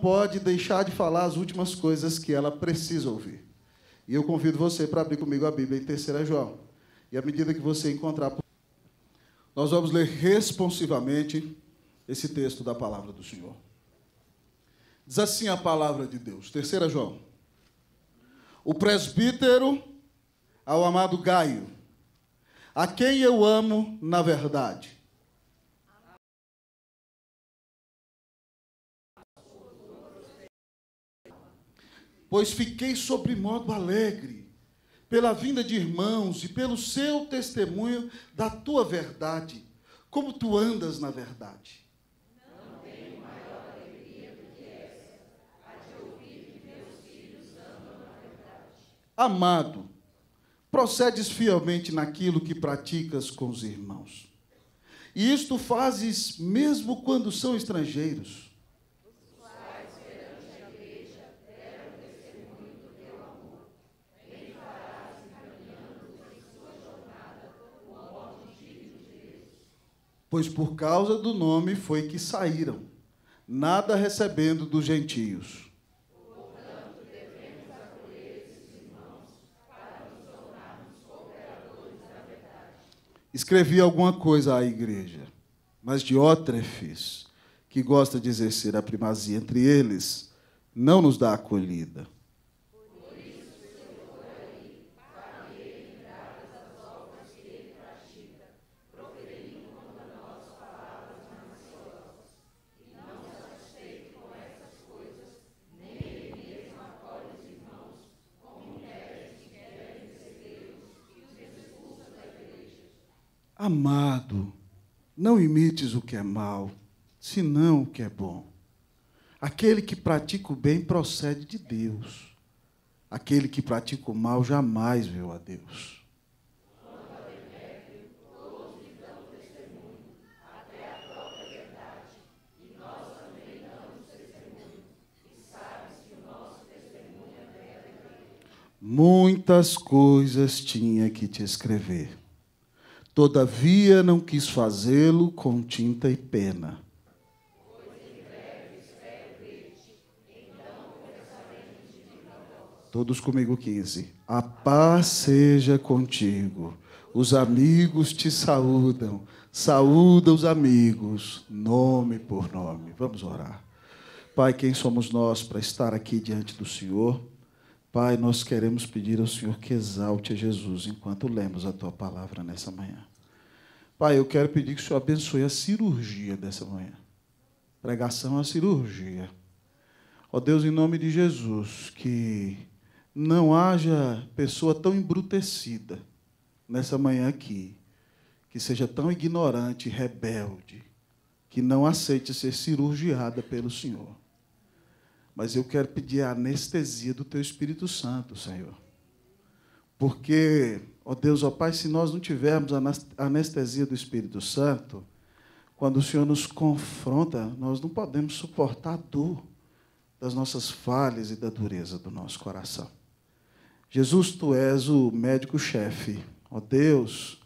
pode deixar de falar as últimas coisas que ela precisa ouvir. E eu convido você para abrir comigo a Bíblia em 3 João. E à medida que você encontrar, nós vamos ler responsivamente esse texto da palavra do Senhor. Diz assim a palavra de Deus, 3 João. O presbítero ao amado Gaio, a quem eu amo na verdade. pois fiquei sobre modo alegre pela vinda de irmãos e pelo seu testemunho da tua verdade, como tu andas na verdade. Não tenho maior alegria do que essa, a ouvir que meus filhos andam na verdade. Amado, procedes fielmente naquilo que praticas com os irmãos. E isto fazes mesmo quando são estrangeiros pois por causa do nome foi que saíram, nada recebendo dos gentios. Escrevi alguma coisa à igreja, mas Diótrefes, que gosta de exercer a primazia entre eles, não nos dá acolhida. Não imites o que é mal, senão o que é bom. Aquele que pratica o bem procede de Deus. Aquele que pratica o mal jamais viu a Deus. Muitas coisas tinha que te escrever Todavia não quis fazê-lo com tinta e pena. Todos comigo, 15. A paz seja contigo. Os amigos te saúdam. Saúda os amigos, nome por nome. Vamos orar. Pai, quem somos nós para estar aqui diante do Senhor? Pai, nós queremos pedir ao Senhor que exalte a Jesus enquanto lemos a tua palavra nessa manhã. Pai, eu quero pedir que o Senhor abençoe a cirurgia dessa manhã. Pregação é cirurgia. Ó oh, Deus, em nome de Jesus, que não haja pessoa tão embrutecida nessa manhã aqui, que seja tão ignorante, rebelde, que não aceite ser cirurgiada pelo Senhor. Mas eu quero pedir a anestesia do Teu Espírito Santo, Senhor. Porque Ó Deus, ó Pai, se nós não tivermos a anestesia do Espírito Santo, quando o Senhor nos confronta, nós não podemos suportar a dor das nossas falhas e da dureza do nosso coração. Jesus, tu és o médico-chefe. Ó Deus,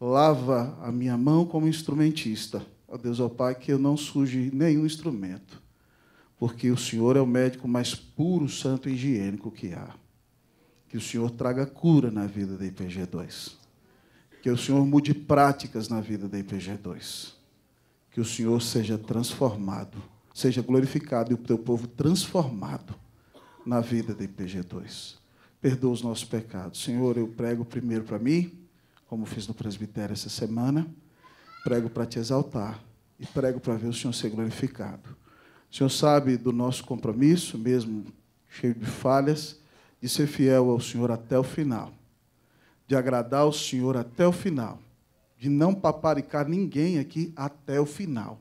lava a minha mão como instrumentista. Ó Deus, ó Pai, que eu não suje nenhum instrumento, porque o Senhor é o médico mais puro, santo e higiênico que há que o Senhor traga cura na vida da IPG2. Que o Senhor mude práticas na vida da IPG2. Que o Senhor seja transformado, seja glorificado e o teu povo transformado na vida da IPG2. Perdoa os nossos pecados. Senhor, eu prego primeiro para mim, como fiz no presbitério essa semana. Prego para te exaltar e prego para ver o Senhor ser glorificado. O Senhor sabe do nosso compromisso, mesmo cheio de falhas de ser fiel ao Senhor até o final, de agradar o Senhor até o final, de não paparicar ninguém aqui até o final,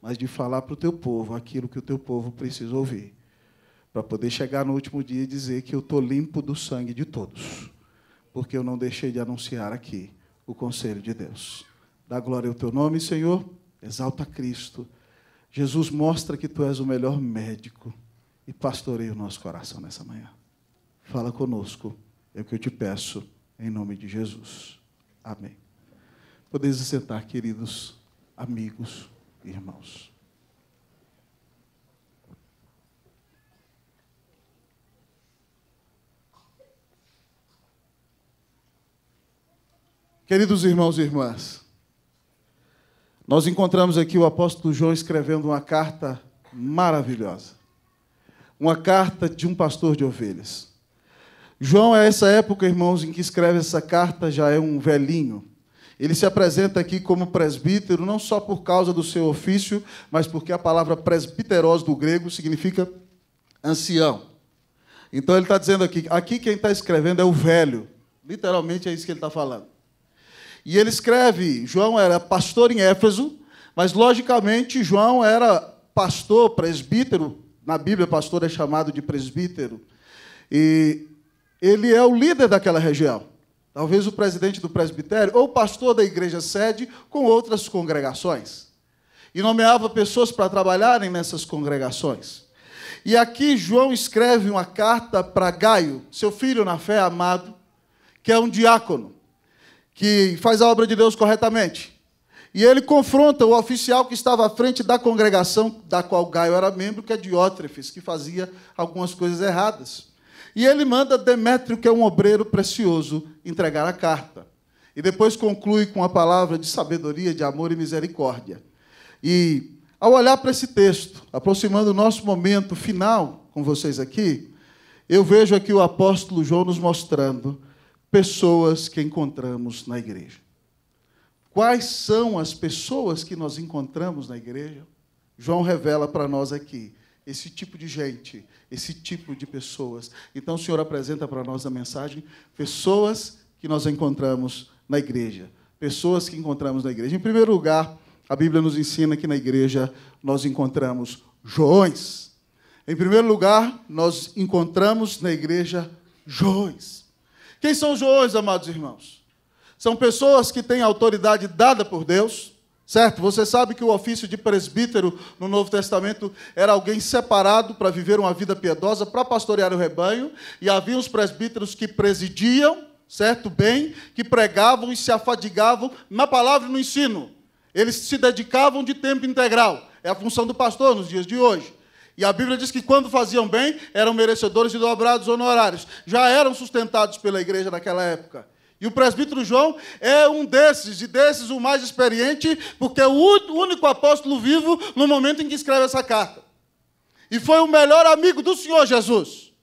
mas de falar para o teu povo aquilo que o teu povo precisa ouvir, para poder chegar no último dia e dizer que eu estou limpo do sangue de todos, porque eu não deixei de anunciar aqui o conselho de Deus. Dá glória ao teu nome, Senhor, exalta Cristo. Jesus mostra que tu és o melhor médico e pastorei o nosso coração nessa manhã. Fala conosco, é o que eu te peço, em nome de Jesus. Amém. Podeis sentar, queridos amigos e irmãos. Queridos irmãos e irmãs, nós encontramos aqui o apóstolo João escrevendo uma carta maravilhosa. Uma carta de um pastor de ovelhas. João, a é essa época, irmãos, em que escreve essa carta, já é um velhinho. Ele se apresenta aqui como presbítero, não só por causa do seu ofício, mas porque a palavra presbiteros do grego significa ancião. Então ele está dizendo aqui: aqui quem está escrevendo é o velho. Literalmente é isso que ele está falando. E ele escreve: João era pastor em Éfeso, mas logicamente João era pastor, presbítero. Na Bíblia, pastor é chamado de presbítero. E ele é o líder daquela região. Talvez o presidente do presbitério ou pastor da igreja sede com outras congregações. E nomeava pessoas para trabalharem nessas congregações. E aqui João escreve uma carta para Gaio, seu filho na fé amado, que é um diácono, que faz a obra de Deus corretamente. E ele confronta o oficial que estava à frente da congregação da qual Gaio era membro, que é Diótrefes, que fazia algumas coisas erradas. E ele manda Demétrio, que é um obreiro precioso, entregar a carta. E depois conclui com a palavra de sabedoria, de amor e misericórdia. E ao olhar para esse texto, aproximando o nosso momento final com vocês aqui, eu vejo aqui o apóstolo João nos mostrando pessoas que encontramos na igreja. Quais são as pessoas que nós encontramos na igreja? João revela para nós aqui esse tipo de gente esse tipo de pessoas. Então, o Senhor apresenta para nós a mensagem: pessoas que nós encontramos na igreja. Pessoas que encontramos na igreja. Em primeiro lugar, a Bíblia nos ensina que na igreja nós encontramos Joões. Em primeiro lugar, nós encontramos na igreja Joões. Quem são Joões, amados irmãos? São pessoas que têm autoridade dada por Deus Certo? Você sabe que o ofício de presbítero no Novo Testamento era alguém separado para viver uma vida piedosa, para pastorear o rebanho, e havia os presbíteros que presidiam, certo? Bem, que pregavam e se afadigavam na palavra e no ensino. Eles se dedicavam de tempo integral. É a função do pastor nos dias de hoje. E a Bíblia diz que quando faziam bem, eram merecedores de dobrados honorários. Já eram sustentados pela igreja naquela época. E o presbítero João é um desses, e desses o mais experiente, porque é o único apóstolo vivo no momento em que escreve essa carta. E foi o melhor amigo do Senhor Jesus.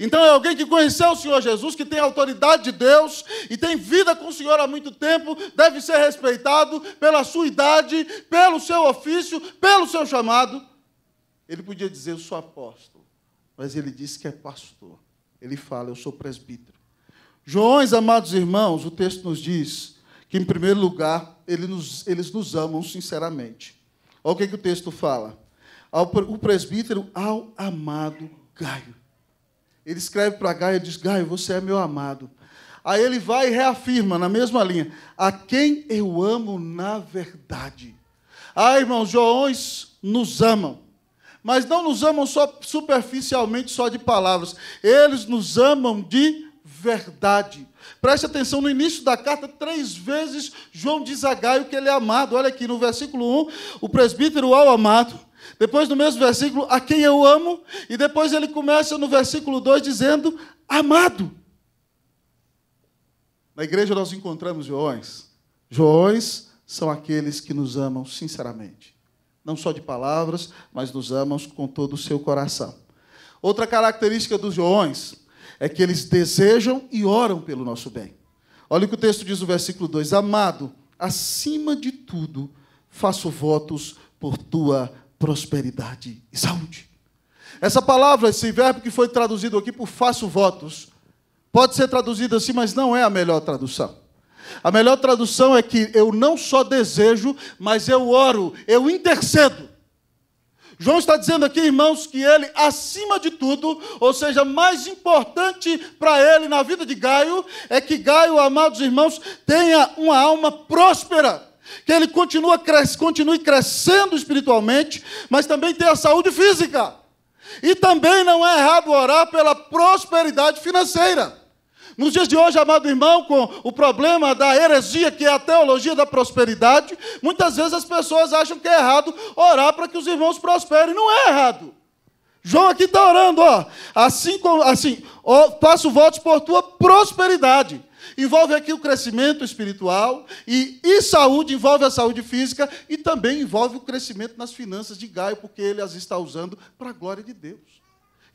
Então é alguém que conheceu o Senhor Jesus, que tem autoridade de Deus e tem vida com o Senhor há muito tempo, deve ser respeitado pela sua idade, pelo seu ofício, pelo seu chamado. Ele podia dizer, eu sou apóstolo, mas ele disse que é pastor. Ele fala, eu sou presbítero. Joões, amados irmãos, o texto nos diz que, em primeiro lugar, eles nos, eles nos amam sinceramente. Olha o que, é que o texto fala. o presbítero ao amado Gaio. Ele escreve para Gaio e diz: Gaio, você é meu amado. Aí ele vai e reafirma na mesma linha: a quem eu amo na verdade. Ah, irmãos, Joões nos amam mas não nos amam só superficialmente, só de palavras. Eles nos amam de verdade. Preste atenção no início da carta, três vezes João diz a Gaio que ele é amado. Olha aqui no versículo 1, o presbítero ao amado. Depois, no mesmo versículo, a quem eu amo. E depois ele começa no versículo 2 dizendo: amado. Na igreja nós encontramos Joões. Joões são aqueles que nos amam sinceramente. Não só de palavras, mas nos amam com todo o seu coração. Outra característica dos Joões é que eles desejam e oram pelo nosso bem. Olha o que o texto diz no versículo 2: Amado, acima de tudo, faço votos por tua prosperidade e saúde. Essa palavra, esse verbo que foi traduzido aqui por faço votos, pode ser traduzido assim, mas não é a melhor tradução. A melhor tradução é que eu não só desejo, mas eu oro, eu intercedo João está dizendo aqui, irmãos, que ele, acima de tudo, ou seja, mais importante para ele na vida de Gaio, é que Gaio, amados irmãos, tenha uma alma próspera que ele cres, continue crescendo espiritualmente, mas também tenha saúde física. E também não é errado orar pela prosperidade financeira. Nos dias de hoje, amado irmão, com o problema da heresia, que é a teologia da prosperidade, muitas vezes as pessoas acham que é errado orar para que os irmãos prosperem. Não é errado. João aqui está orando, ó. Assim, assim ó, passo votos por tua prosperidade. Envolve aqui o crescimento espiritual e, e saúde, envolve a saúde física e também envolve o crescimento nas finanças de Gaio, porque ele as está usando para a glória de Deus.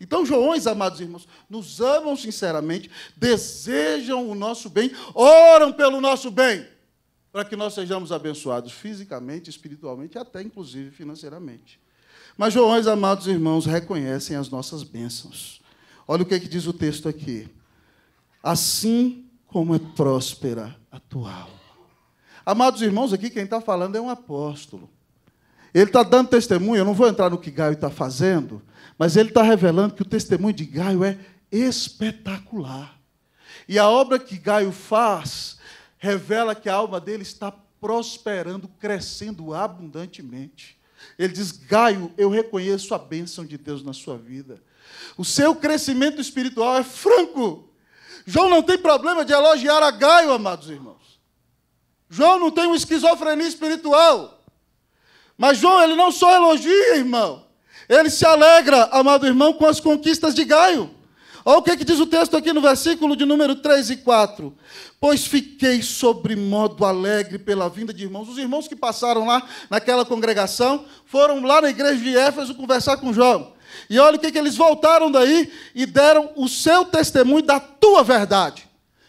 Então, Joões, amados irmãos, nos amam sinceramente, desejam o nosso bem, oram pelo nosso bem, para que nós sejamos abençoados fisicamente, espiritualmente, até inclusive financeiramente. Mas Joões, amados irmãos, reconhecem as nossas bênçãos. Olha o que, é que diz o texto aqui. Assim como é próspera a tua alma. Amados irmãos, aqui quem está falando é um apóstolo. Ele está dando testemunho, eu não vou entrar no que Gaio está fazendo, mas ele está revelando que o testemunho de Gaio é espetacular. E a obra que Gaio faz revela que a alma dele está prosperando, crescendo abundantemente. Ele diz: Gaio, eu reconheço a bênção de Deus na sua vida. O seu crescimento espiritual é franco. João não tem problema de elogiar a Gaio, amados irmãos. João não tem uma esquizofrenia espiritual. Mas João, ele não só elogia, irmão. Ele se alegra, amado irmão, com as conquistas de Gaio. Olha o que, que diz o texto aqui no versículo de número 3 e 4. Pois fiquei sobre modo alegre pela vinda de irmãos. Os irmãos que passaram lá naquela congregação foram lá na igreja de Éfeso conversar com João. E olha o que, que eles voltaram daí e deram o seu testemunho da tua verdade.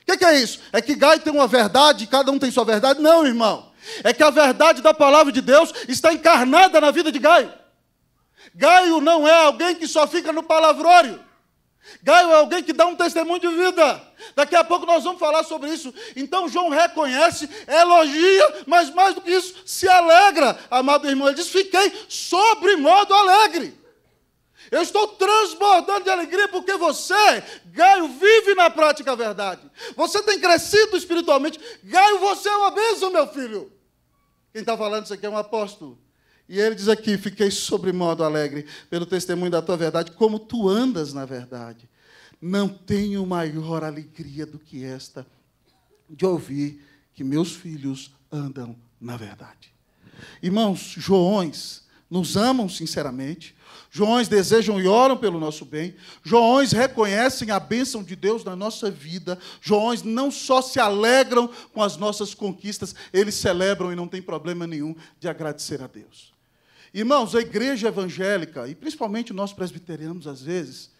O que, é isso? É que Gaio tem uma verdade, cada um tem sua verdade? Não, irmão é que a verdade da palavra de Deus está encarnada na vida de Gaio. Gaio não é alguém que só fica no palavrório. Gaio é alguém que dá um testemunho de vida. Daqui a pouco nós vamos falar sobre isso. Então João reconhece, elogia, mas mais do que isso, se alegra. Amado irmão, ele diz: fiquei sobre modo alegre. Eu estou transbordando de alegria porque você, Gaio, vive na prática a verdade. Você tem crescido espiritualmente. Gaio, você é uma bênção, meu filho. Quem está falando isso aqui é um apóstolo. E ele diz aqui: Fiquei sobre modo alegre pelo testemunho da tua verdade, como tu andas na verdade. Não tenho maior alegria do que esta de ouvir que meus filhos andam na verdade. Irmãos, Joões nos amam sinceramente. Joões desejam e oram pelo nosso bem. Joões reconhecem a bênção de Deus na nossa vida. Joões não só se alegram com as nossas conquistas, eles celebram e não tem problema nenhum de agradecer a Deus. Irmãos, a igreja evangélica, e principalmente nós presbiterianos, às vezes,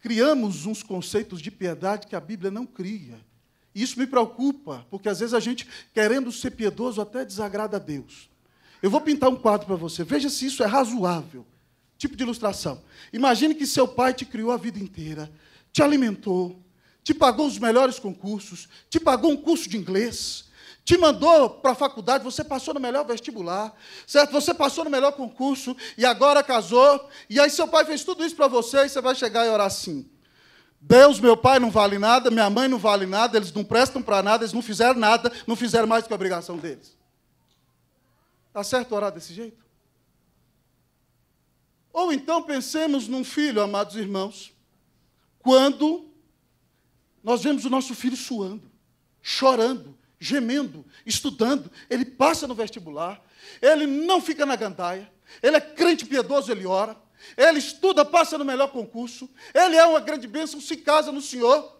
criamos uns conceitos de piedade que a Bíblia não cria. Isso me preocupa, porque às vezes a gente, querendo ser piedoso, até desagrada a Deus. Eu vou pintar um quadro para você. Veja se isso é razoável. Tipo de ilustração. Imagine que seu pai te criou a vida inteira, te alimentou, te pagou os melhores concursos, te pagou um curso de inglês, te mandou para a faculdade, você passou no melhor vestibular, certo? Você passou no melhor concurso e agora casou. E aí seu pai fez tudo isso para você e você vai chegar e orar assim: Deus, meu pai não vale nada, minha mãe não vale nada, eles não prestam para nada, eles não fizeram nada, não fizeram mais do que a obrigação deles. Está certo orar desse jeito? Ou então pensemos num filho, amados irmãos, quando nós vemos o nosso filho suando, chorando, gemendo, estudando, ele passa no vestibular, ele não fica na gandaia, ele é crente piedoso, ele ora, ele estuda, passa no melhor concurso, ele é uma grande bênção, se casa no Senhor.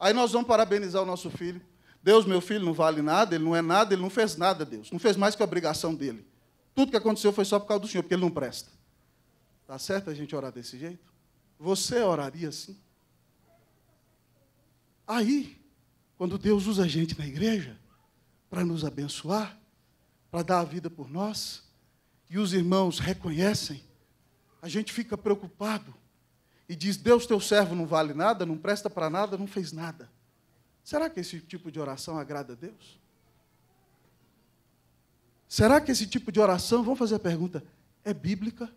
Aí nós vamos parabenizar o nosso filho. Deus, meu filho, não vale nada, ele não é nada, ele não fez nada, Deus. Não fez mais que a obrigação dele. Tudo que aconteceu foi só por causa do Senhor, porque ele não presta. Está certo a gente orar desse jeito? Você oraria assim? Aí, quando Deus usa a gente na igreja para nos abençoar, para dar a vida por nós, e os irmãos reconhecem, a gente fica preocupado e diz: Deus, teu servo não vale nada, não presta para nada, não fez nada. Será que esse tipo de oração agrada a Deus? Será que esse tipo de oração, vamos fazer a pergunta, é bíblica?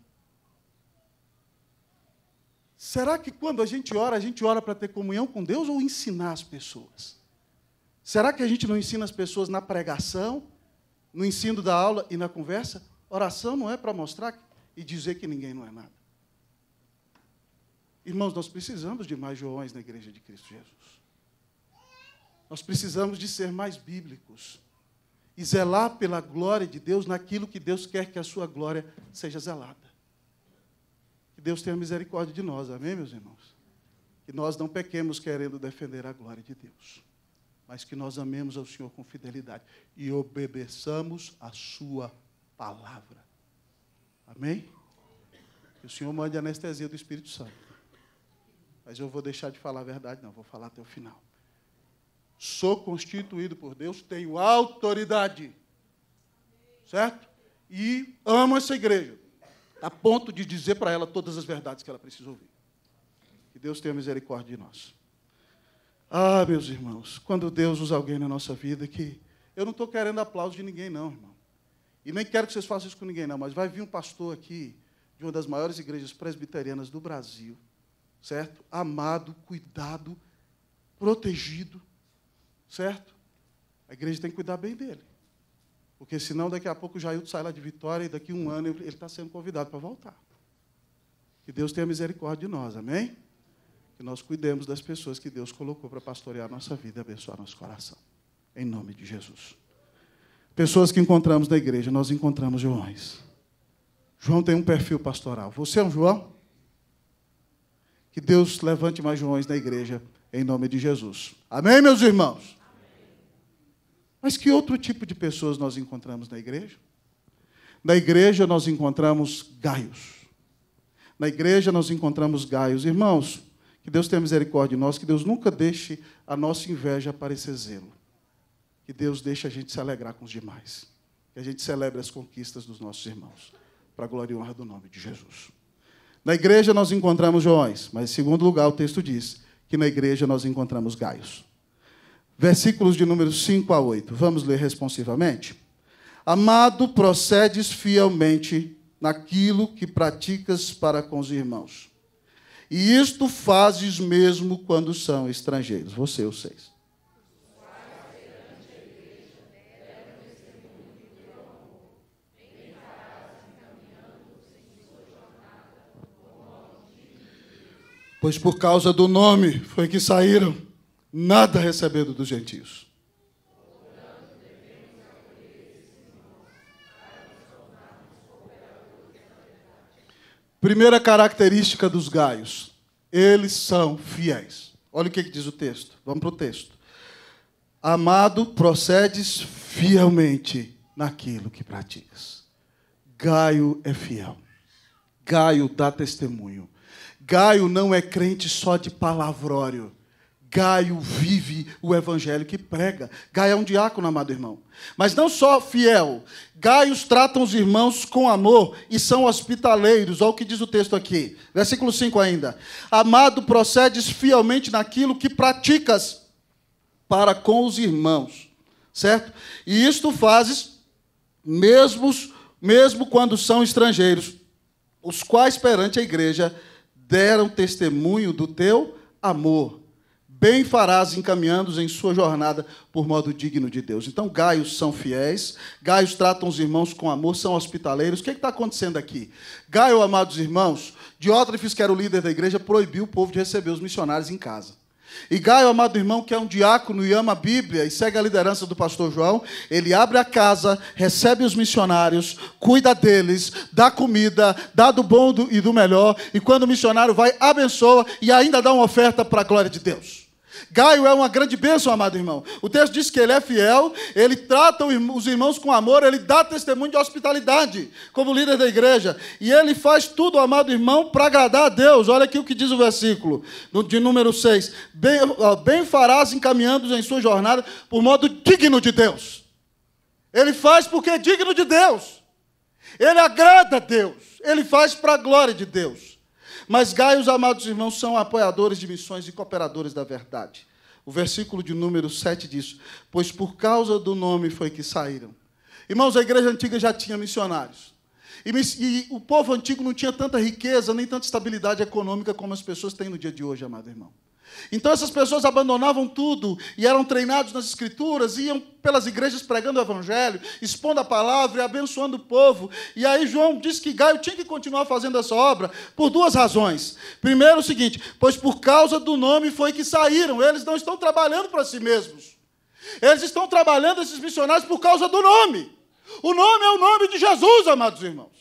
Será que quando a gente ora, a gente ora para ter comunhão com Deus ou ensinar as pessoas? Será que a gente não ensina as pessoas na pregação, no ensino da aula e na conversa? Oração não é para mostrar e dizer que ninguém não é nada. Irmãos, nós precisamos de mais Joões na igreja de Cristo Jesus. Nós precisamos de ser mais bíblicos e zelar pela glória de Deus naquilo que Deus quer que a sua glória seja zelada. Que Deus tenha misericórdia de nós, amém, meus irmãos? Que nós não pequemos querendo defender a glória de Deus, mas que nós amemos ao Senhor com fidelidade e obedeçamos a sua palavra. Amém? Que o Senhor mande anestesia do Espírito Santo. Mas eu vou deixar de falar a verdade, não, vou falar até o final. Sou constituído por Deus, tenho autoridade. Certo? E amo essa igreja, a ponto de dizer para ela todas as verdades que ela precisa ouvir. Que Deus tenha misericórdia de nós. Ah, meus irmãos, quando Deus usa alguém na nossa vida que. Eu não estou querendo aplauso de ninguém, não, irmão. E nem quero que vocês façam isso com ninguém, não, mas vai vir um pastor aqui de uma das maiores igrejas presbiterianas do Brasil, certo? Amado, cuidado, protegido, Certo? A igreja tem que cuidar bem dele. Porque senão daqui a pouco o Jailton sai lá de Vitória e daqui a um ano ele está sendo convidado para voltar. Que Deus tenha misericórdia de nós, amém? Que nós cuidemos das pessoas que Deus colocou para pastorear nossa vida e abençoar nosso coração. Em nome de Jesus. Pessoas que encontramos na igreja, nós encontramos Joões. João tem um perfil pastoral. Você é um João? Que Deus levante mais Joões na igreja, em nome de Jesus. Amém, meus irmãos? Mas que outro tipo de pessoas nós encontramos na igreja? Na igreja nós encontramos gaios. Na igreja nós encontramos gaios. Irmãos, que Deus tenha misericórdia de nós, que Deus nunca deixe a nossa inveja aparecer zelo. Que Deus deixe a gente se alegrar com os demais. Que a gente celebre as conquistas dos nossos irmãos. Para a glória e honra do nome de Jesus. Na igreja nós encontramos joões, mas em segundo lugar o texto diz que na igreja nós encontramos gaios versículos de número 5 a 8. Vamos ler responsivamente? Amado, procedes fielmente naquilo que praticas para com os irmãos. E isto fazes mesmo quando são estrangeiros. Você, os seis. Pois por causa do nome foi que saíram nada recebendo dos gentios. Primeira característica dos gaios, eles são fiéis. Olha o que diz o texto. Vamos para o texto. Amado, procedes fielmente naquilo que praticas. Gaio é fiel. Gaio dá testemunho. Gaio não é crente só de palavrório. Gaio vive o evangelho que prega. Gaio é um diácono, amado irmão. Mas não só fiel. Gaios tratam os irmãos com amor e são hospitaleiros. Olha o que diz o texto aqui. Versículo 5 ainda. Amado, procedes fielmente naquilo que praticas para com os irmãos. Certo? E isto fazes mesmo, mesmo quando são estrangeiros, os quais perante a igreja deram testemunho do teu amor bem farás encaminhando-os em sua jornada por modo digno de Deus. Então, gaios são fiéis, gaios tratam os irmãos com amor, são hospitaleiros. O que é está acontecendo aqui? Gaio, amados irmãos, Diótrefes, que era o líder da igreja, proibiu o povo de receber os missionários em casa. E Gaio, amado irmão, que é um diácono e ama a Bíblia e segue a liderança do pastor João, ele abre a casa, recebe os missionários, cuida deles, dá comida, dá do bom e do melhor, e quando o missionário vai, abençoa e ainda dá uma oferta para a glória de Deus. Gaio é uma grande bênção, amado irmão. O texto diz que ele é fiel, ele trata os irmãos com amor, ele dá testemunho de hospitalidade como líder da igreja. E ele faz tudo, amado irmão, para agradar a Deus. Olha aqui o que diz o versículo de número 6. Bem, bem farás encaminhando-os em sua jornada por modo digno de Deus. Ele faz porque é digno de Deus. Ele agrada a Deus. Ele faz para a glória de Deus. Mas Gaio, os amados irmãos, são apoiadores de missões e cooperadores da verdade. O versículo de número 7 diz: Pois por causa do nome foi que saíram. Irmãos, a igreja antiga já tinha missionários. E, e, o povo antigo não tinha tanta riqueza nem tanta estabilidade econômica como as pessoas têm no dia de hoje, amado irmão. Então essas pessoas abandonavam tudo e eram treinados nas escrituras, iam pelas igrejas pregando o evangelho, expondo a palavra e abençoando o povo. E aí João disse que Gaio tinha que continuar fazendo essa obra por duas razões. Primeiro, o seguinte: pois por causa do nome foi que saíram. Eles não estão trabalhando para si mesmos. Eles estão trabalhando esses missionários por causa do nome. O nome é o nome de Jesus, amados irmãos.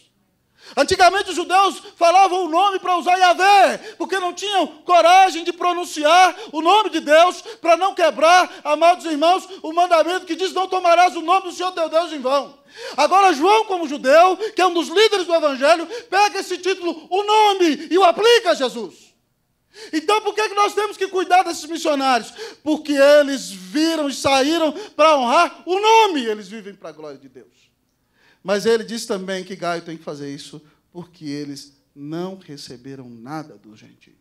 Antigamente os judeus falavam o nome para usar Yahvé, porque não tinham coragem de pronunciar o nome de Deus para não quebrar, amados irmãos, o mandamento que diz: não tomarás o nome do Senhor teu Deus em vão. Agora, João, como judeu, que é um dos líderes do Evangelho, pega esse título, o nome, e o aplica a Jesus. Então, por que, é que nós temos que cuidar desses missionários? Porque eles viram e saíram para honrar o nome, eles vivem para a glória de Deus. Mas ele diz também que Gaio tem que fazer isso porque eles não receberam nada dos gentios.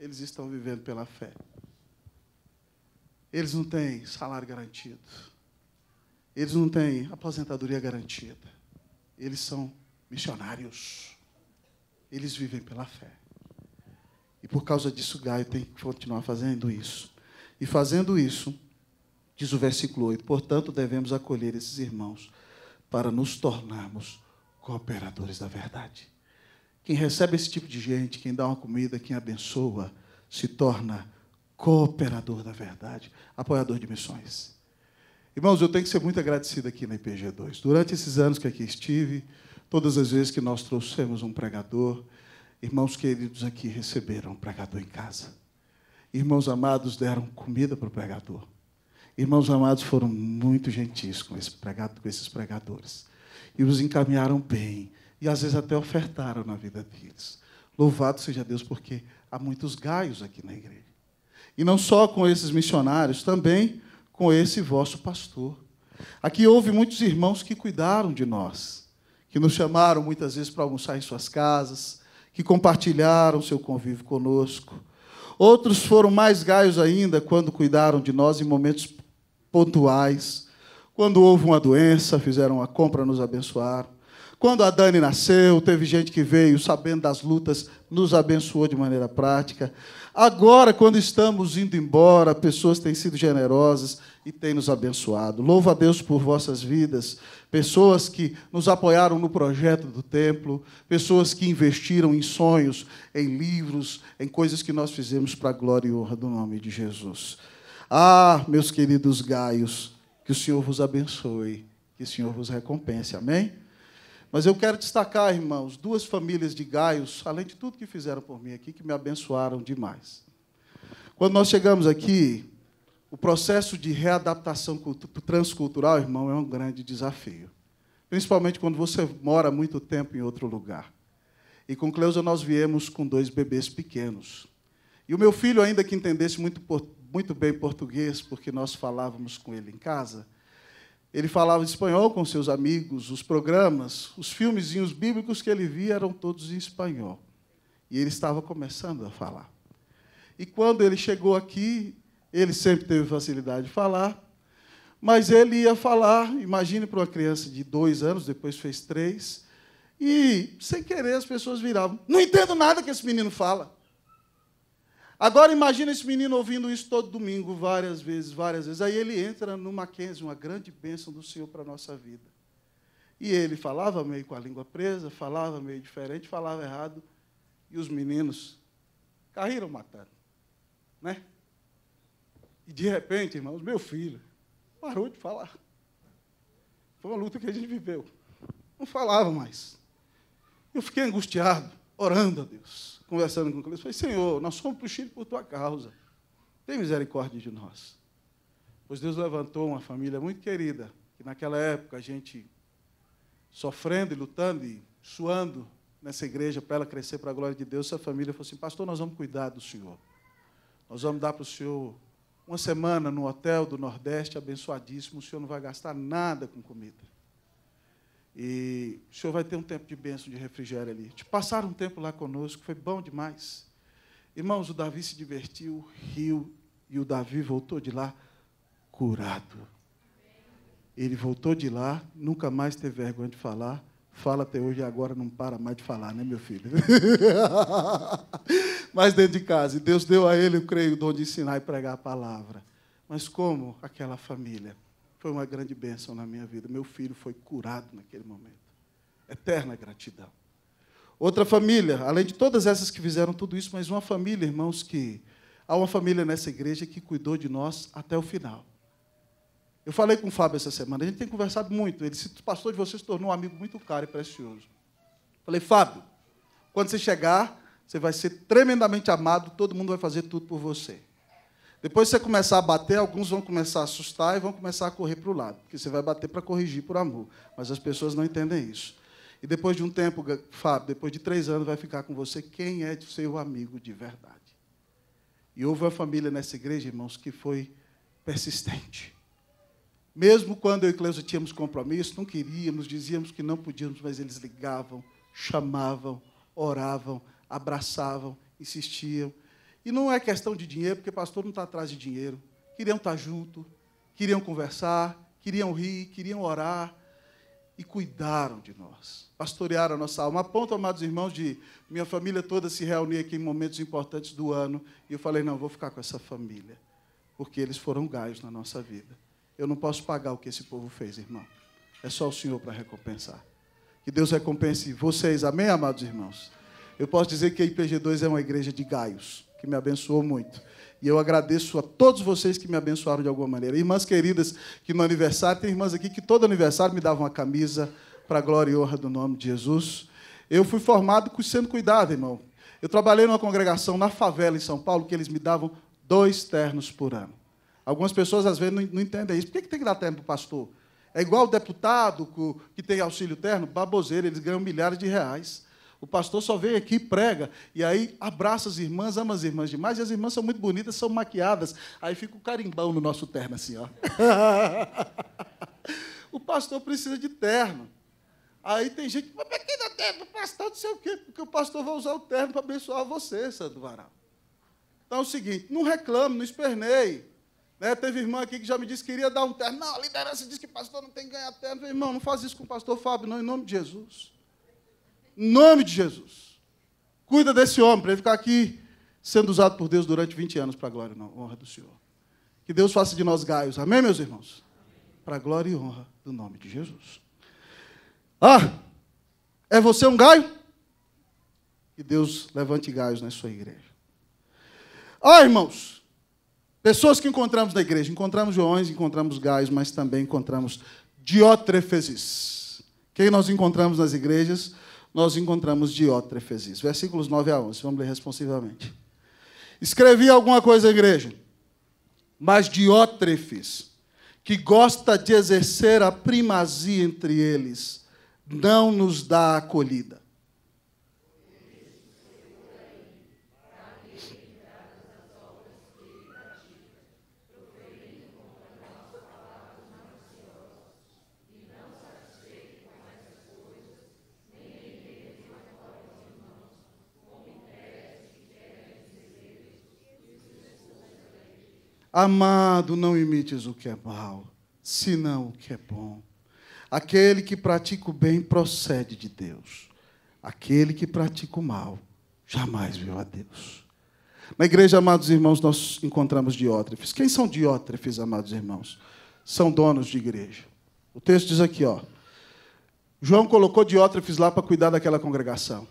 Eles estão vivendo pela fé. Eles não têm salário garantido. Eles não têm aposentadoria garantida. Eles são missionários. Eles vivem pela fé. E por causa disso, Gaio tem que continuar fazendo isso. E fazendo isso, diz o versículo 8: portanto, devemos acolher esses irmãos para nos tornarmos cooperadores da verdade. Quem recebe esse tipo de gente, quem dá uma comida, quem abençoa, se torna cooperador da verdade, apoiador de missões. Irmãos, eu tenho que ser muito agradecido aqui na IPG2. Durante esses anos que aqui estive, todas as vezes que nós trouxemos um pregador, irmãos queridos aqui receberam um pregador em casa. Irmãos amados deram comida para o pregador. Irmãos amados foram muito gentis com, esse pregado, com esses pregadores. E os encaminharam bem. E às vezes até ofertaram na vida deles. Louvado seja Deus, porque há muitos gaios aqui na igreja. E não só com esses missionários, também com esse vosso pastor. Aqui houve muitos irmãos que cuidaram de nós, que nos chamaram muitas vezes para almoçar em suas casas, que compartilharam seu convívio conosco. Outros foram mais gaios ainda quando cuidaram de nós em momentos pontuais. Quando houve uma doença, fizeram a compra, nos abençoaram. Quando a Dani nasceu, teve gente que veio sabendo das lutas, nos abençoou de maneira prática. Agora, quando estamos indo embora, pessoas têm sido generosas e têm nos abençoado. Louvo a Deus por vossas vidas, pessoas que nos apoiaram no projeto do templo, pessoas que investiram em sonhos, em livros, em coisas que nós fizemos para a glória e honra do nome de Jesus. Ah, meus queridos gaios, que o Senhor vos abençoe, que o Senhor vos recompense. Amém? Mas eu quero destacar, irmãos, duas famílias de gaios, além de tudo que fizeram por mim aqui, que me abençoaram demais. Quando nós chegamos aqui, o processo de readaptação transcultural, irmão, é um grande desafio. Principalmente quando você mora muito tempo em outro lugar. E com Cleusa nós viemos com dois bebês pequenos. E o meu filho, ainda que entendesse muito muito bem português, porque nós falávamos com ele em casa. Ele falava espanhol com seus amigos, os programas, os filmezinhos bíblicos que ele via eram todos em espanhol. E ele estava começando a falar. E quando ele chegou aqui, ele sempre teve facilidade de falar, mas ele ia falar, imagine para uma criança de dois anos, depois fez três, e sem querer as pessoas viravam: Não entendo nada que esse menino fala. Agora imagina esse menino ouvindo isso todo domingo, várias vezes, várias vezes. Aí ele entra no Mackenzie, uma grande bênção do Senhor para a nossa vida. E ele falava meio com a língua presa, falava meio diferente, falava errado. E os meninos caíram matando. Né? E de repente, irmãos, meu filho parou de falar. Foi uma luta que a gente viveu. Não falava mais. Eu fiquei angustiado orando a Deus, conversando com Cleus. Falei, Senhor, nós somos para o Chile por tua causa. Tem misericórdia de nós. Pois Deus levantou uma família muito querida, que naquela época a gente sofrendo e lutando e suando nessa igreja para ela crescer para a glória de Deus, essa família falou assim: Pastor, nós vamos cuidar do Senhor. Nós vamos dar para o Senhor uma semana no hotel do Nordeste abençoadíssimo. O Senhor não vai gastar nada com comida. E o senhor vai ter um tempo de bênção, de refrigério ali. Te passaram um tempo lá conosco, foi bom demais. Irmãos, o Davi se divertiu, riu, e o Davi voltou de lá curado. Ele voltou de lá, nunca mais teve vergonha de falar. Fala até hoje e agora não para mais de falar, né, meu filho? Mas dentro de casa. E Deus deu a ele, eu creio, o dom de ensinar e pregar a palavra. Mas como aquela família? foi uma grande bênção na minha vida. Meu filho foi curado naquele momento. Eterna gratidão. Outra família, além de todas essas que fizeram tudo isso, mas uma família, irmãos, que há uma família nessa igreja que cuidou de nós até o final. Eu falei com o Fábio essa semana, a gente tem conversado muito. Ele se passou de você se tornou um amigo muito caro e precioso. Falei, Fábio, quando você chegar, você vai ser tremendamente amado, todo mundo vai fazer tudo por você. Depois você começar a bater, alguns vão começar a assustar e vão começar a correr para o lado, porque você vai bater para corrigir por amor. Mas as pessoas não entendem isso. E depois de um tempo, Fábio, depois de três anos, vai ficar com você quem é seu amigo de verdade. E houve uma família nessa igreja, irmãos, que foi persistente. Mesmo quando eu e Cleusa tínhamos compromisso, não queríamos, dizíamos que não podíamos, mas eles ligavam, chamavam, oravam, abraçavam, insistiam. E não é questão de dinheiro, porque pastor não está atrás de dinheiro. Queriam estar tá junto, queriam conversar, queriam rir, queriam orar e cuidaram de nós, pastorearam a nossa alma. A ponto, amados irmãos, de minha família toda se reunir aqui em momentos importantes do ano e eu falei: não, vou ficar com essa família, porque eles foram gaios na nossa vida. Eu não posso pagar o que esse povo fez, irmão. É só o Senhor para recompensar. Que Deus recompense vocês, amém, amados irmãos? Eu posso dizer que a IPG2 é uma igreja de gaios, que me abençoou muito. E eu agradeço a todos vocês que me abençoaram de alguma maneira. Irmãs queridas, que no aniversário, tem irmãs aqui que todo aniversário me davam uma camisa para a glória e honra do nome de Jesus. Eu fui formado sendo cuidado, irmão. Eu trabalhei numa congregação na favela em São Paulo que eles me davam dois ternos por ano. Algumas pessoas às vezes não entendem isso. Por que tem que dar terno para o pastor? É igual o deputado que tem auxílio terno, baboseira, eles ganham milhares de reais. O pastor só vem aqui, prega, e aí abraça as irmãs, ama as irmãs demais, e as irmãs são muito bonitas, são maquiadas. Aí fica o carimbão no nosso terno, assim, ó. o pastor precisa de terno. Aí tem gente, mas para que dá terno? pastor não sei o quê, porque o pastor vai usar o terno para abençoar você, Santo Varal. Então é o seguinte, não reclame, não esperneie. Né? Teve irmã aqui que já me disse que queria dar um terno. Não, a liderança diz que pastor não tem que ganhar terno. irmão, não faz isso com o pastor Fábio, não, em nome de Jesus nome de Jesus. Cuida desse homem, para ele ficar aqui sendo usado por Deus durante 20 anos para a glória e honra do Senhor. Que Deus faça de nós gaios. Amém, meus irmãos? Para a glória e honra do nome de Jesus. Ah, é você um gaio? Que Deus levante gaios na sua igreja. Ah, irmãos, pessoas que encontramos na igreja. Encontramos Joões, encontramos gaios, mas também encontramos diótrefeses. Quem nós encontramos nas igrejas? nós encontramos Diótrefes isso. Versículos 9 a 11, vamos ler responsivamente. Escrevi alguma coisa, igreja, mas Diótrefes, que gosta de exercer a primazia entre eles, não nos dá acolhida. Amado, não imites o que é mal, senão o que é bom. Aquele que pratica o bem procede de Deus. Aquele que pratica o mal jamais viu a Deus. Na igreja, amados irmãos, nós encontramos diótrefes. Quem são diótrefes, amados irmãos? São donos de igreja. O texto diz aqui, ó. João colocou diótrefes lá para cuidar daquela congregação.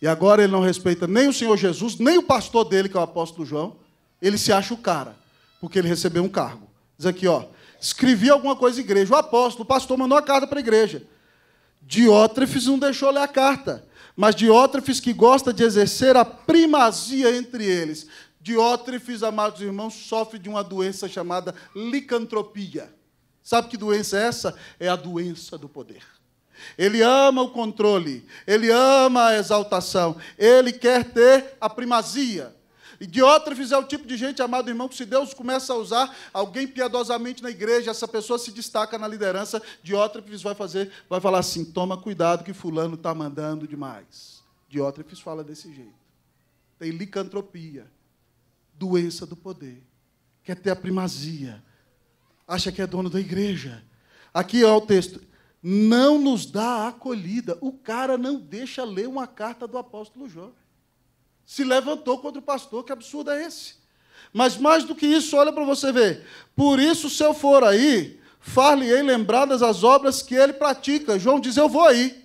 E agora ele não respeita nem o Senhor Jesus, nem o pastor dele, que é o apóstolo João, ele se acha o cara, porque ele recebeu um cargo. Diz aqui, ó, escrevi alguma coisa à igreja. O apóstolo, o pastor mandou a carta para a igreja. Diótrefes não deixou ler a carta, mas Diótrefes que gosta de exercer a primazia entre eles. Diótrefes, amados irmãos, sofre de uma doença chamada licantropia. Sabe que doença é essa? É a doença do poder. Ele ama o controle, ele ama a exaltação, ele quer ter a primazia. Diótrefes é o tipo de gente, amado irmão, que se Deus começa a usar alguém piedosamente na igreja, essa pessoa se destaca na liderança, Diótrefes vai fazer, vai falar assim: toma cuidado que fulano está mandando demais. Diótrefes fala desse jeito. Tem licantropia, doença do poder, quer ter a primazia, acha que é dono da igreja. Aqui ó, o texto. Não nos dá acolhida. O cara não deixa ler uma carta do apóstolo João se levantou contra o pastor. Que absurdo é esse? Mas mais do que isso, olha para você ver. Por isso, se eu for aí, far-lhe-ei lembradas as obras que ele pratica. João diz: Eu vou aí.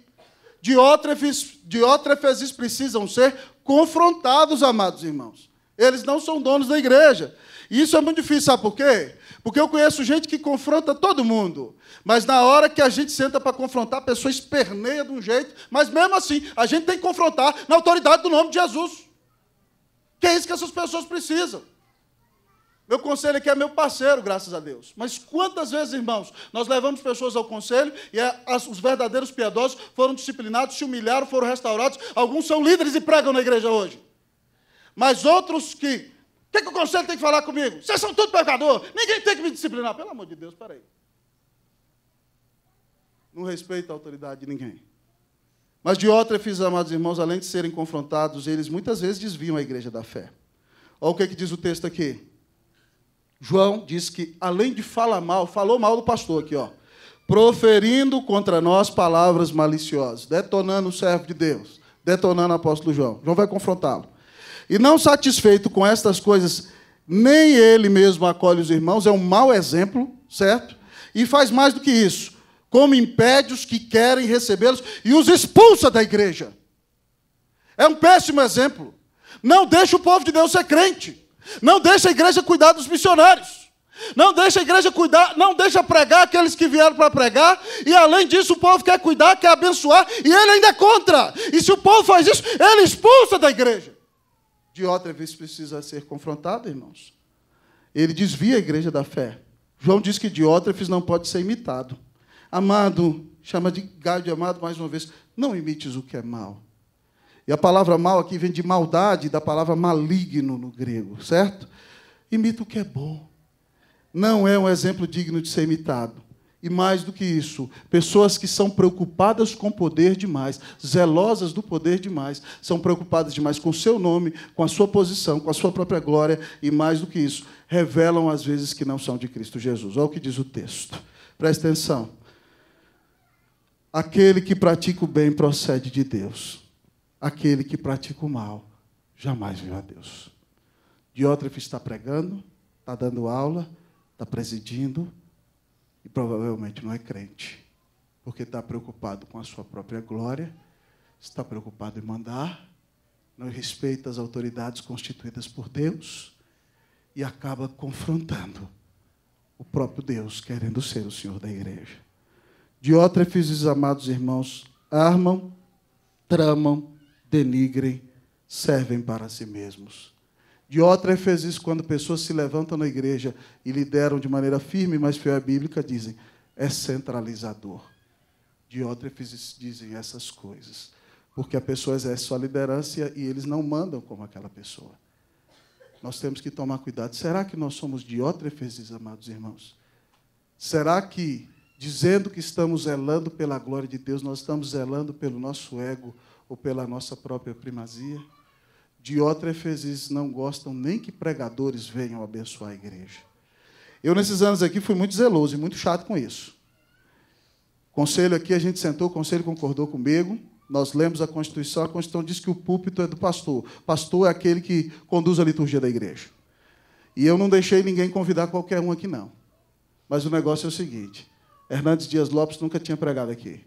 Diótrefes, diótrefes precisam ser confrontados, amados irmãos. Eles não são donos da igreja. E isso é muito difícil, sabe por quê? Porque eu conheço gente que confronta todo mundo, mas na hora que a gente senta para confrontar, a pessoa esperneia de um jeito, mas mesmo assim, a gente tem que confrontar na autoridade do nome de Jesus. Que é isso que essas pessoas precisam. Meu conselho aqui é meu parceiro, graças a Deus. Mas quantas vezes, irmãos, nós levamos pessoas ao conselho e é, as, os verdadeiros piedosos foram disciplinados, se humilharam, foram restaurados. Alguns são líderes e pregam na igreja hoje. Mas outros que... O que, que o conselho tem que falar comigo? Vocês são tudo pecador, ninguém tem que me disciplinar. Pelo amor de Deus, peraí. Não respeita a autoridade de ninguém. Mas Diótrefes, amados irmãos, além de serem confrontados, eles muitas vezes desviam a igreja da fé. Olha o que, é que diz o texto aqui. João diz que, além de falar mal, falou mal do pastor aqui, ó. Proferindo contra nós palavras maliciosas, detonando o servo de Deus, detonando o apóstolo João. João vai confrontá-lo. E não satisfeito com estas coisas, nem ele mesmo acolhe os irmãos, é um mau exemplo, certo? E faz mais do que isso como impede os que querem recebê-los e os expulsa da igreja. É um péssimo exemplo. Não deixa o povo de Deus ser crente. Não deixa a igreja cuidar dos missionários. Não deixa a igreja cuidar, não deixa pregar aqueles que vieram para pregar, e além disso o povo quer cuidar, quer abençoar, e ele ainda é contra. E se o povo faz isso, ele expulsa da igreja. De outra vez precisa ser confrontado, irmãos. Ele desvia a igreja da fé. João diz que Diótrefes não pode ser imitado. Amado, chama de gado amado mais uma vez, não imites o que é mal. E a palavra mal aqui vem de maldade, da palavra maligno no grego, certo? Imita o que é bom. Não é um exemplo digno de ser imitado. E mais do que isso, pessoas que são preocupadas com poder demais, zelosas do poder demais, são preocupadas demais com o seu nome, com a sua posição, com a sua própria glória, e mais do que isso, revelam às vezes que não são de Cristo Jesus. Olha o que diz o texto. Presta atenção. Aquele que pratica o bem procede de Deus. Aquele que pratica o mal jamais viu a Deus. Diótrefe está pregando, está dando aula, está presidindo e provavelmente não é crente, porque está preocupado com a sua própria glória, está preocupado em mandar, não respeita as autoridades constituídas por Deus e acaba confrontando o próprio Deus, querendo ser o Senhor da igreja. Diótrefes e amados irmãos armam, tramam, denigrem, servem para si mesmos. Diótrefes isso quando pessoas se levantam na igreja e lideram de maneira firme, mas fiel à bíblica, dizem, é centralizador. Diótrefes dizem essas coisas, porque a pessoa exerce sua liderança e eles não mandam como aquela pessoa. Nós temos que tomar cuidado. Será que nós somos diótrefes, amados irmãos? Será que dizendo que estamos zelando pela glória de Deus, nós estamos zelando pelo nosso ego ou pela nossa própria primazia. Diótrefes não gostam nem que pregadores venham abençoar a igreja. Eu, nesses anos aqui, fui muito zeloso e muito chato com isso. Conselho aqui, a gente sentou, o conselho concordou comigo. Nós lemos a Constituição, a Constituição diz que o púlpito é do pastor. Pastor é aquele que conduz a liturgia da igreja. E eu não deixei ninguém convidar qualquer um aqui, não. Mas o negócio é o seguinte: Hernandes Dias Lopes nunca tinha pregado aqui.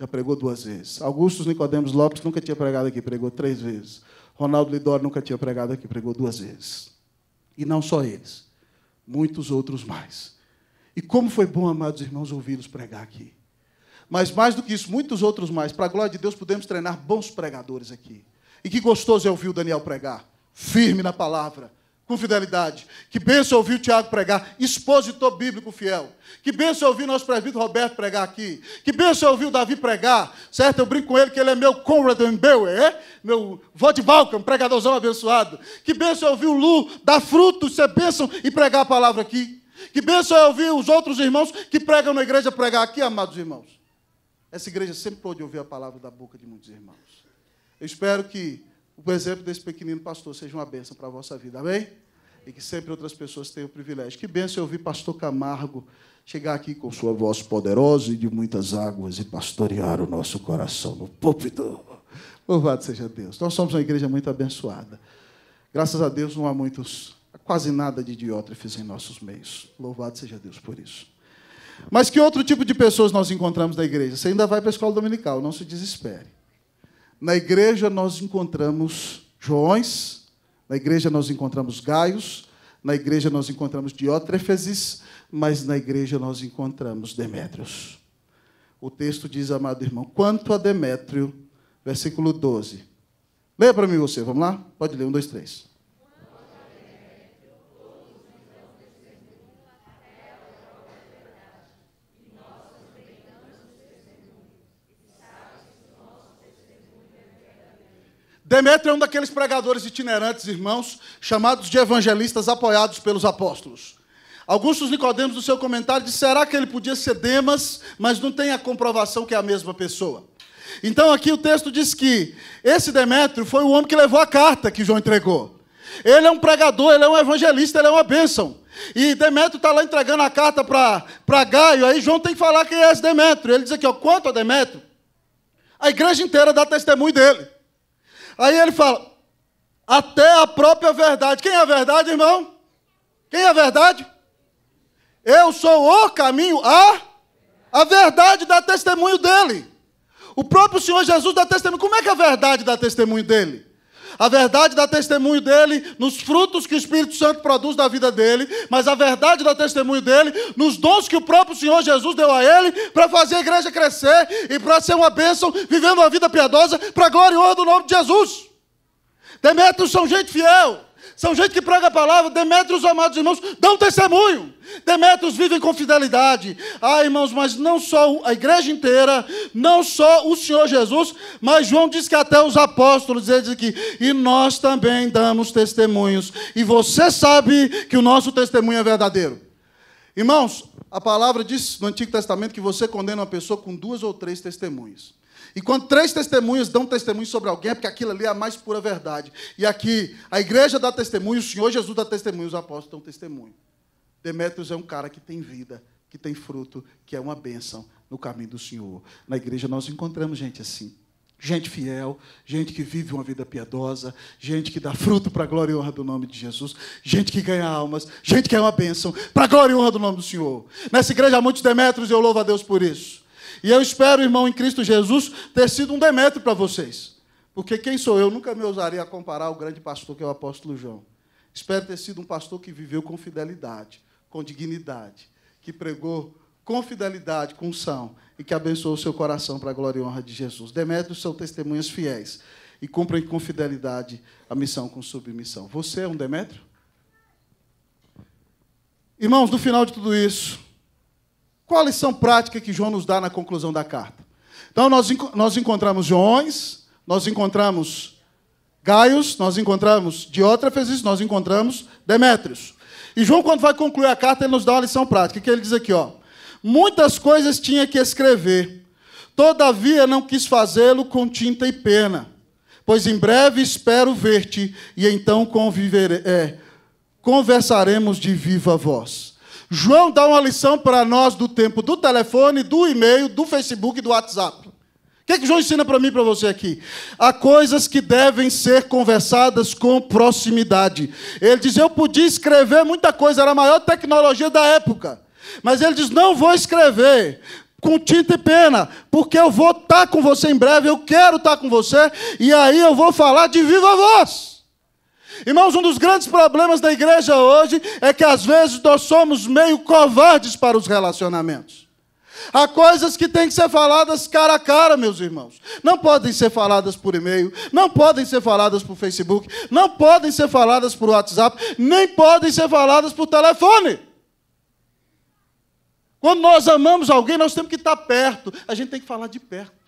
Já pregou duas vezes. Augusto Nicodemos Lopes nunca tinha pregado aqui, pregou três vezes. Ronaldo Lidor nunca tinha pregado aqui, pregou duas vezes. E não só eles, muitos outros mais. E como foi bom, amados irmãos, ouvi-los pregar aqui. Mas mais do que isso, muitos outros mais. Para a glória de Deus, podemos treinar bons pregadores aqui. E que gostoso é ouvir o Daniel pregar, firme na palavra com fidelidade. Que benção ouvir o Tiago pregar, expositor bíblico fiel. Que benção ouvir o nosso presbítero Roberto pregar aqui. Que benção ouvir o Davi pregar, certo? Eu brinco com ele que ele é meu Conrad Mbeuer, é? meu Vod Balkan, pregadorzão abençoado. Que benção ouvir o Lu dar frutos, ser bênção e pregar a palavra aqui. Que benção ouvir os outros irmãos que pregam na igreja pregar aqui, amados irmãos. Essa igreja sempre pôde ouvir a palavra da boca de muitos irmãos. Eu espero que o exemplo desse pequenino pastor seja uma bênção para a vossa vida, amém? E que sempre outras pessoas tenham o privilégio. Que bênção eu ouvir pastor Camargo chegar aqui com sua voz poderosa e de muitas águas e pastorear o nosso coração no púlpito. Louvado seja Deus. Nós somos uma igreja muito abençoada. Graças a Deus não há muitos, quase nada de idiótrefes em nossos meios. Louvado seja Deus por isso. Mas que outro tipo de pessoas nós encontramos na igreja? Você ainda vai para a escola dominical, não se desespere. Na igreja nós encontramos Joões, na igreja nós encontramos Gaios, na igreja nós encontramos Diótrefeses, mas na igreja nós encontramos Demétrios. O texto diz, amado irmão, quanto a Demétrio, versículo 12. Leia para mim você, vamos lá? Pode ler, um, dois, três. Demétrio é um daqueles pregadores itinerantes, irmãos, chamados de evangelistas apoiados pelos apóstolos. Augusto Nicodemos, no seu comentário, disse: será que ele podia ser Demas, mas não tem a comprovação que é a mesma pessoa? Então, aqui o texto diz que esse Demétrio foi o homem que levou a carta que João entregou. Ele é um pregador, ele é um evangelista, ele é uma bênção. E Demétrio está lá entregando a carta para Gaio, aí João tem que falar quem é esse Demétrio. Ele diz aqui: ó, quanto a Demétrio, a igreja inteira dá testemunho dele. Aí ele fala, até a própria verdade. Quem é a verdade, irmão? Quem é a verdade? Eu sou o caminho, a, a verdade dá testemunho dele. O próprio Senhor Jesus dá testemunho. Como é que é a verdade dá testemunho dele? A verdade dá testemunho dele nos frutos que o Espírito Santo produz da vida dele, mas a verdade dá testemunho dele nos dons que o próprio Senhor Jesus deu a ele para fazer a igreja crescer e para ser uma bênção, vivendo uma vida piedosa para a glória e honra do nome de Jesus. Demetrios são gente fiel. São gente que prega a palavra. Demetros, amados irmãos, dão testemunho. Demetros vivem com fidelidade. Ah, irmãos, mas não só a igreja inteira, não só o Senhor Jesus, mas João diz que até os apóstolos, dizem que e nós também damos testemunhos. E você sabe que o nosso testemunho é verdadeiro. Irmãos, a palavra diz no Antigo Testamento que você condena uma pessoa com duas ou três testemunhas. E quando três testemunhas dão testemunho sobre alguém, é porque aquilo ali é a mais pura verdade. E aqui, a igreja dá testemunho, o Senhor Jesus dá testemunho, os apóstolos dão testemunho. Demétrios é um cara que tem vida, que tem fruto, que é uma bênção no caminho do Senhor. Na igreja nós encontramos gente assim. Gente fiel, gente que vive uma vida piedosa, gente que dá fruto para a glória e honra do nome de Jesus, gente que ganha almas, gente que é uma bênção para a glória e honra do nome do Senhor. Nessa igreja há muitos Demétrios e eu louvo a Deus por isso. E eu espero, irmão, em Cristo Jesus, ter sido um Demétrio para vocês. Porque quem sou eu? Nunca me ousaria comparar ao grande pastor que é o apóstolo João. Espero ter sido um pastor que viveu com fidelidade, com dignidade, que pregou com fidelidade, com unção e que abençoou o seu coração para a glória e honra de Jesus. Demétrios são testemunhas fiéis e cumprem com fidelidade a missão com submissão. Você é um Demétrio? Irmãos, no final de tudo isso, qual a lição prática que João nos dá na conclusão da carta? Então, nós, nós encontramos Joões, nós encontramos Gaios, nós encontramos Diótrefes, nós encontramos Demétrios. E João, quando vai concluir a carta, ele nos dá uma lição prática, que ele diz aqui, ó. Muitas coisas tinha que escrever, todavia não quis fazê-lo com tinta e pena, pois em breve espero ver-te, e então conviver, é, conversaremos de viva voz. João dá uma lição para nós do tempo do telefone, do e-mail, do Facebook, e do WhatsApp. O que, é que João ensina para mim e para você aqui? Há coisas que devem ser conversadas com proximidade. Ele diz: Eu podia escrever muita coisa, era a maior tecnologia da época. Mas ele diz: Não vou escrever com tinta e pena, porque eu vou estar tá com você em breve, eu quero estar tá com você, e aí eu vou falar de viva voz. Irmãos, um dos grandes problemas da igreja hoje é que às vezes nós somos meio covardes para os relacionamentos. Há coisas que têm que ser faladas cara a cara, meus irmãos. Não podem ser faladas por e-mail, não podem ser faladas por Facebook, não podem ser faladas por WhatsApp, nem podem ser faladas por telefone. Quando nós amamos alguém, nós temos que estar perto, a gente tem que falar de perto.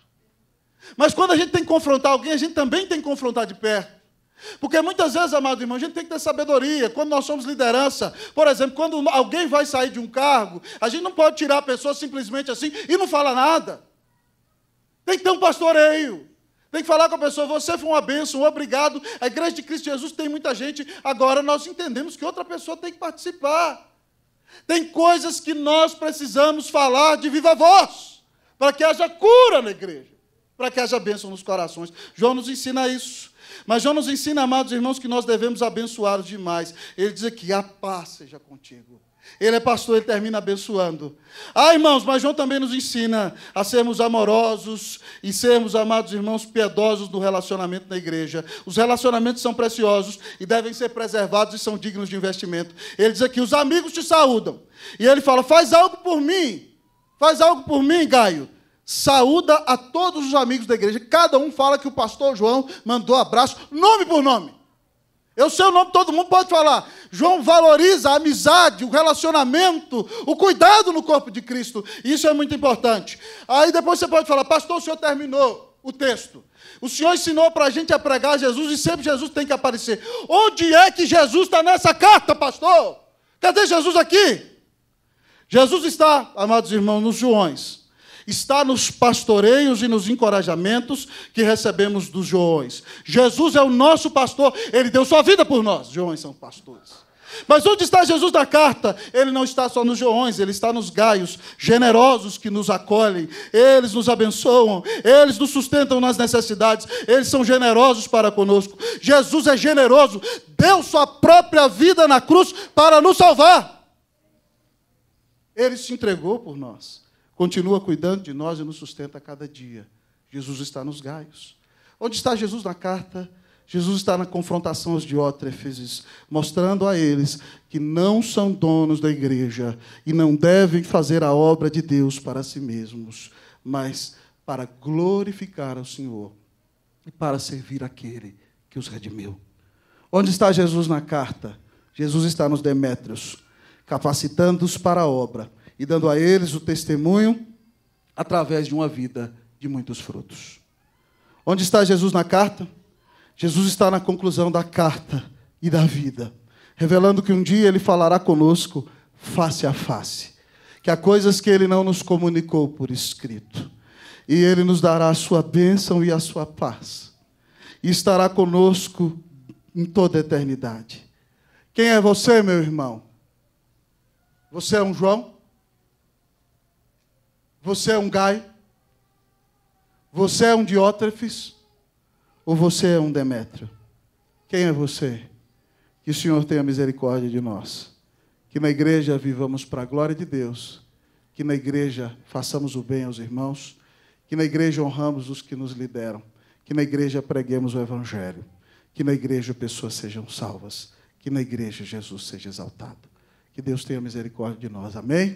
Mas quando a gente tem que confrontar alguém, a gente também tem que confrontar de perto. Porque muitas vezes, amado irmão, a gente tem que ter sabedoria. Quando nós somos liderança, por exemplo, quando alguém vai sair de um cargo, a gente não pode tirar a pessoa simplesmente assim e não fala nada. Tem que ter um pastoreio. Tem que falar com a pessoa, você foi uma bênção, obrigado. A igreja de Cristo Jesus tem muita gente. Agora nós entendemos que outra pessoa tem que participar. Tem coisas que nós precisamos falar de viva voz, para que haja cura na igreja, para que haja bênção nos corações. João nos ensina isso. Mas João nos ensina, amados irmãos, que nós devemos abençoar demais. Ele diz aqui: a paz seja contigo. Ele é pastor, ele termina abençoando. Ah, irmãos, mas João também nos ensina a sermos amorosos e sermos, amados irmãos, piedosos no relacionamento na igreja. Os relacionamentos são preciosos e devem ser preservados e são dignos de investimento. Ele diz aqui: os amigos te saúdam. E ele fala: faz algo por mim. Faz algo por mim, Gaio saúda a todos os amigos da igreja. Cada um fala que o pastor João mandou abraço, nome por nome. Eu sei o nome, todo mundo pode falar. João valoriza a amizade, o relacionamento, o cuidado no corpo de Cristo. Isso é muito importante. Aí depois você pode falar, pastor, o senhor terminou o texto. O senhor ensinou para a gente a pregar Jesus e sempre Jesus tem que aparecer. Onde é que Jesus está nessa carta, pastor? Cadê Jesus aqui? Jesus está, amados irmãos, nos Joões está nos pastoreios e nos encorajamentos que recebemos dos Joões. Jesus é o nosso pastor, ele deu sua vida por nós. Joões são pastores. Mas onde está Jesus na carta? Ele não está só nos joões, ele está nos gaios generosos que nos acolhem, eles nos abençoam, eles nos sustentam nas necessidades, eles são generosos para conosco. Jesus é generoso, deu sua própria vida na cruz para nos salvar. Ele se entregou por nós continua cuidando de nós e nos sustenta a cada dia. Jesus está nos gaios. Onde está Jesus na carta? Jesus está na confrontação aos diótrefes, mostrando a eles que não são donos da igreja e não devem fazer a obra de Deus para si mesmos, mas para glorificar ao Senhor e para servir aquele que os redimiu. Onde está Jesus na carta? Jesus está nos Demétrios, capacitando-os para a obra e dando a eles o testemunho através de uma vida de muitos frutos. Onde está Jesus na carta? Jesus está na conclusão da carta e da vida, revelando que um dia ele falará conosco face a face, que há coisas que ele não nos comunicou por escrito, e ele nos dará a sua bênção e a sua paz, e estará conosco em toda a eternidade. Quem é você, meu irmão? Você é um João? Você é um Gai? Você é um Diótrefes? Ou você é um Demétrio? Quem é você? Que o Senhor tenha misericórdia de nós. Que na igreja vivamos para a glória de Deus. Que na igreja façamos o bem aos irmãos. Que na igreja honramos os que nos lideram. Que na igreja preguemos o Evangelho. Que na igreja pessoas sejam salvas. Que na igreja Jesus seja exaltado. Que Deus tenha misericórdia de nós. Amém?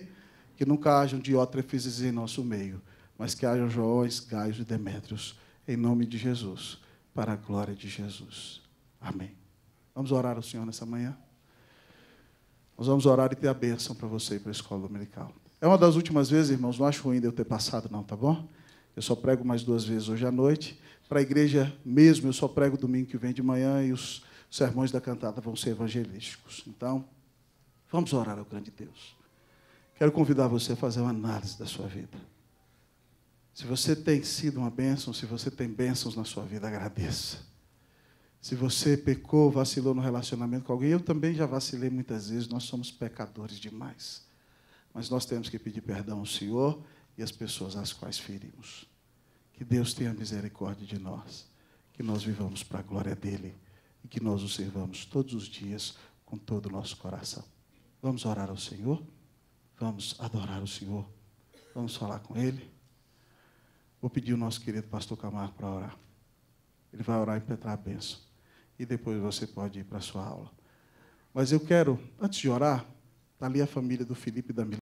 que nunca hajam diótrefes em nosso meio, mas que hajam Joões, Gaios e Demétrios, em nome de Jesus, para a glória de Jesus. Amém. Vamos orar ao Senhor nessa manhã? Nós vamos orar e ter a bênção para você e para a escola dominical. É uma das últimas vezes, irmãos, não acho ruim de eu ter passado, não, tá bom? Eu só prego mais duas vezes hoje à noite. Para a igreja mesmo, eu só prego domingo que vem de manhã e os sermões da cantada vão ser evangelísticos. Então, vamos orar ao grande Deus. Quero convidar você a fazer uma análise da sua vida. Se você tem sido uma bênção, se você tem bênçãos na sua vida, agradeça. Se você pecou, vacilou no relacionamento com alguém, eu também já vacilei muitas vezes, nós somos pecadores demais. Mas nós temos que pedir perdão ao Senhor e às pessoas às quais ferimos. Que Deus tenha misericórdia de nós, que nós vivamos para a glória dEle e que nós o servamos todos os dias com todo o nosso coração. Vamos orar ao Senhor? Vamos adorar o Senhor. Vamos falar com Ele. Vou pedir o nosso querido pastor Camargo para orar. Ele vai orar e impetrar a bênção. E depois você pode ir para a sua aula. Mas eu quero, antes de orar, está ali a família do Felipe e da Milena.